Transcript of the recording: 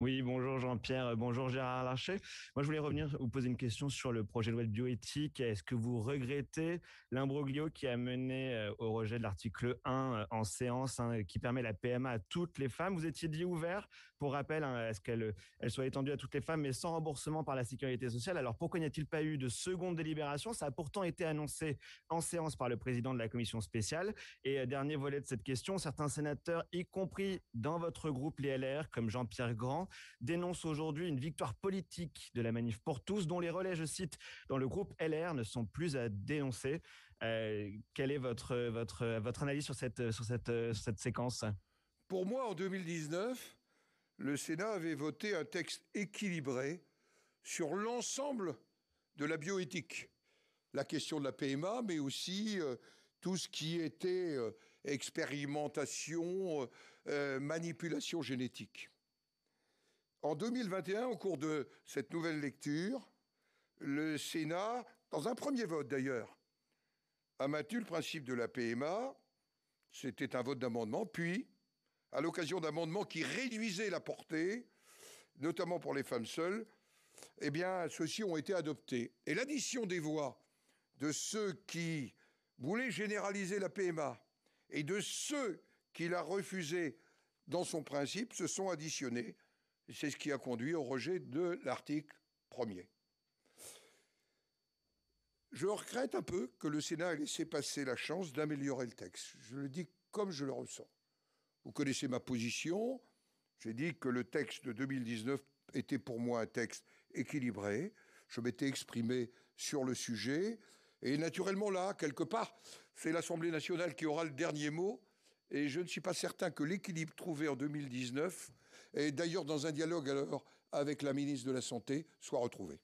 Oui, bonjour Jean-Pierre, euh, bonjour Gérard Larcher. Moi, je voulais revenir vous poser une question sur le projet de loi de bioéthique. Est-ce que vous regrettez l'imbroglio qui a mené euh, au rejet de l'article 1 euh, en séance, hein, qui permet la PMA à toutes les femmes Vous étiez dit ouvert, pour rappel, à hein, ce qu'elle soit étendue à toutes les femmes, mais sans remboursement par la sécurité sociale. Alors pourquoi n'y a-t-il pas eu de seconde délibération Ça a pourtant été annoncé en séance par le président de la commission spéciale. Et dernier volet de cette question, certains sénateurs, y compris dans votre groupe, les LR, comme Jean-Pierre Grand, dénonce aujourd'hui une victoire politique de la manif pour tous, dont les relais, je cite, dans le groupe LR ne sont plus à dénoncer. Euh, quelle est votre, analyse sur cette, séquence Pour moi, en 2019, le Sénat avait voté un texte équilibré sur l'ensemble de la bioéthique. La question de la PMA, mais aussi euh, tout ce qui était euh, expérimentation, manipulation génétique. En 2021, au cours de cette nouvelle lecture, le Sénat, dans un premier vote d'ailleurs, a maintenu le principe de la PMA. C'était un vote d'amendement. Puis, à l'occasion d'amendements qui réduisaient la portée, notamment pour les femmes seules, eh bien, ceux-ci ont été adoptés. Et l'addition des voix de ceux qui voulaient généraliser la PMA et de ceux qui la refusaient dans son principe se sont additionnés c'est ce qui a conduit au rejet de l'article 1er. Je regrette un peu que le Sénat ait laissé passer la chance d'améliorer le texte. Je le dis comme je le ressens. Vous connaissez ma position. J'ai dit que le texte de 2019 était pour moi un texte équilibré. Je m'étais exprimé sur le sujet. Et naturellement, là, quelque part, c'est l'Assemblée nationale qui aura le dernier mot et je ne suis pas certain que l'équilibre trouvé en 2019, et d'ailleurs dans un dialogue alors avec la ministre de la Santé, soit retrouvé.